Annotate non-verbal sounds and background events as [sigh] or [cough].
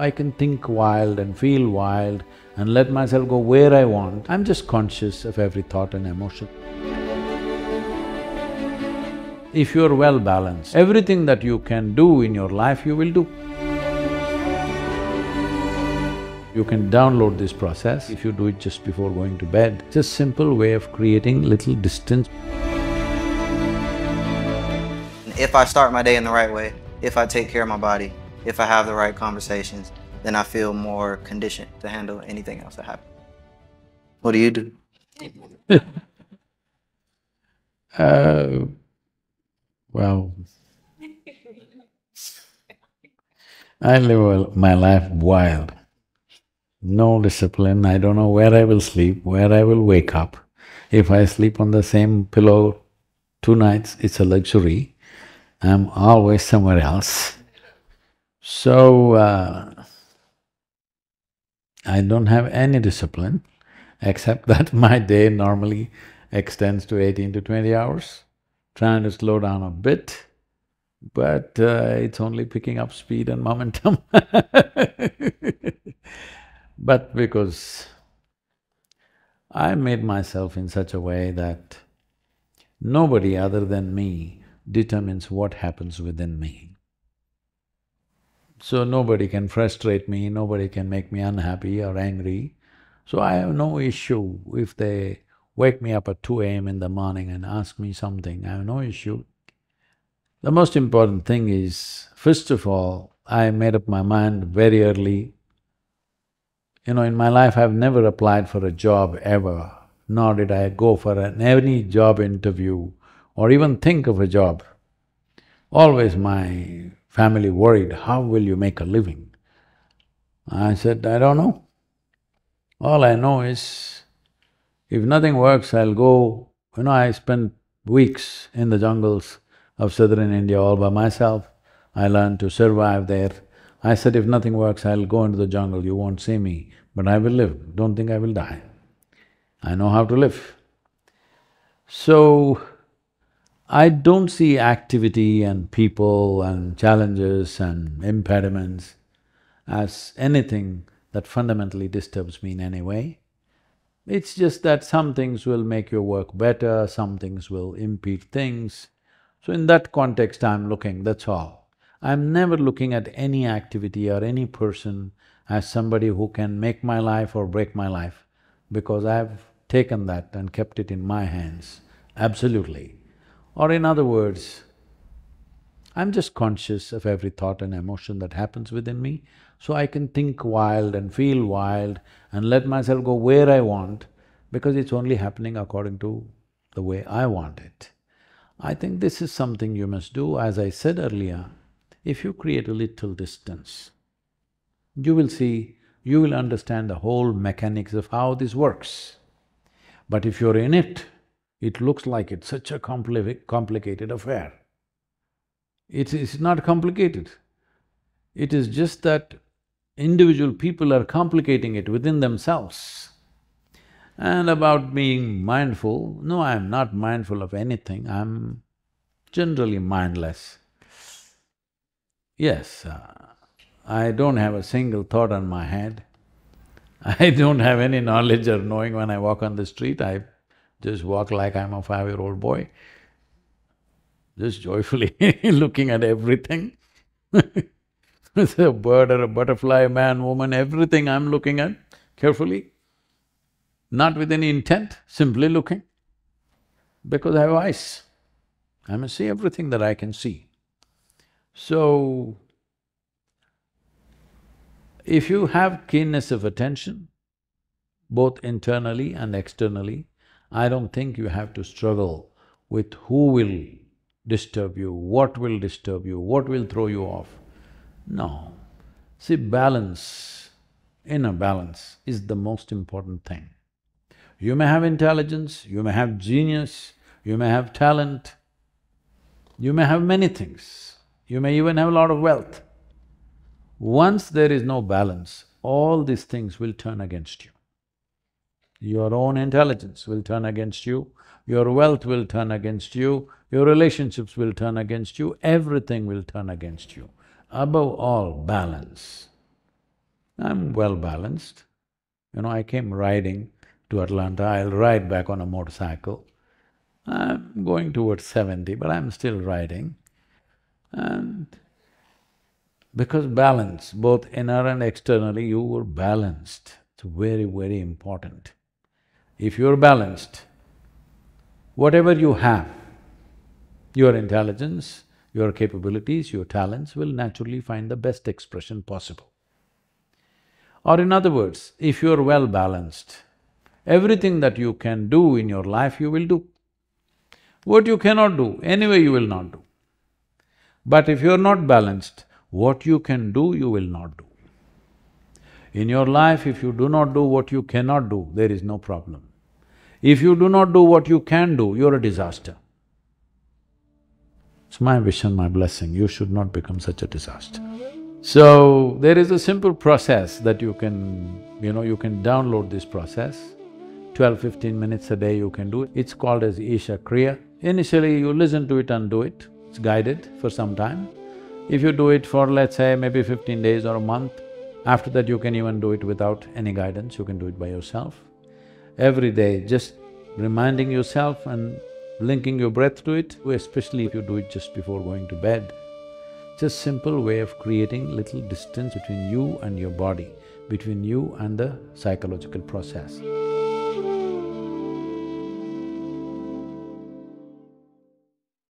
I can think wild and feel wild and let myself go where I want. I'm just conscious of every thought and emotion. If you're well balanced, everything that you can do in your life, you will do. You can download this process if you do it just before going to bed. It's a simple way of creating little distance. If I start my day in the right way, if I take care of my body, if I have the right conversations, then I feel more conditioned to handle anything else that happens. What do you do? [laughs] uh, well, I live my life wild, no discipline. I don't know where I will sleep, where I will wake up. If I sleep on the same pillow two nights, it's a luxury. I'm always somewhere else. So, uh, I don't have any discipline except [laughs] that my day normally extends to eighteen to twenty hours, trying to slow down a bit, but uh, it's only picking up speed and momentum [laughs] But because I made myself in such a way that nobody other than me determines what happens within me. So nobody can frustrate me, nobody can make me unhappy or angry. So I have no issue if they wake me up at 2 a.m. in the morning and ask me something, I have no issue. The most important thing is, first of all, I made up my mind very early. You know, in my life I've never applied for a job ever, nor did I go for an any job interview or even think of a job. Always my family worried, how will you make a living? I said, I don't know. All I know is, if nothing works, I'll go… You know, I spent weeks in the jungles of southern India all by myself. I learned to survive there. I said, if nothing works, I'll go into the jungle, you won't see me, but I will live, don't think I will die. I know how to live. So, I don't see activity and people and challenges and impediments as anything that fundamentally disturbs me in any way. It's just that some things will make your work better, some things will impede things. So in that context I'm looking, that's all. I'm never looking at any activity or any person as somebody who can make my life or break my life because I've taken that and kept it in my hands, absolutely. Or in other words, I'm just conscious of every thought and emotion that happens within me, so I can think wild and feel wild and let myself go where I want because it's only happening according to the way I want it. I think this is something you must do. As I said earlier, if you create a little distance, you will see, you will understand the whole mechanics of how this works. But if you're in it, it looks like it's such a compli complicated affair. It is not complicated. It is just that individual people are complicating it within themselves. And about being mindful, no, I am not mindful of anything, I'm generally mindless. Yes, uh, I don't have a single thought on my head. [laughs] I don't have any knowledge or knowing when I walk on the street, I just walk like I'm a five-year-old boy, just joyfully [laughs] looking at everything. it's [laughs] a bird or a butterfly, man, woman, everything I'm looking at carefully, not with any intent, simply looking, because I have eyes. I must see everything that I can see. So, if you have keenness of attention, both internally and externally, I don't think you have to struggle with who will disturb you, what will disturb you, what will throw you off. No. See, balance, inner balance is the most important thing. You may have intelligence, you may have genius, you may have talent, you may have many things, you may even have a lot of wealth. Once there is no balance, all these things will turn against you. Your own intelligence will turn against you, your wealth will turn against you, your relationships will turn against you, everything will turn against you. Above all, balance. I'm well balanced. You know, I came riding to Atlanta, I'll ride back on a motorcycle. I'm going towards seventy, but I'm still riding. And because balance, both inner and externally, you were balanced, it's very, very important. If you're balanced, whatever you have, your intelligence, your capabilities, your talents will naturally find the best expression possible. Or in other words, if you're well balanced, everything that you can do in your life, you will do. What you cannot do, anyway you will not do. But if you're not balanced, what you can do, you will not do. In your life, if you do not do what you cannot do, there is no problem. If you do not do what you can do, you're a disaster. It's my wish and my blessing, you should not become such a disaster. So, there is a simple process that you can, you know, you can download this process. Twelve, fifteen minutes a day you can do it. It's called as Isha Kriya. Initially, you listen to it and do it, it's guided for some time. If you do it for let's say maybe fifteen days or a month, after that you can even do it without any guidance, you can do it by yourself every day, just reminding yourself and linking your breath to it, especially if you do it just before going to bed. just simple way of creating little distance between you and your body, between you and the psychological process.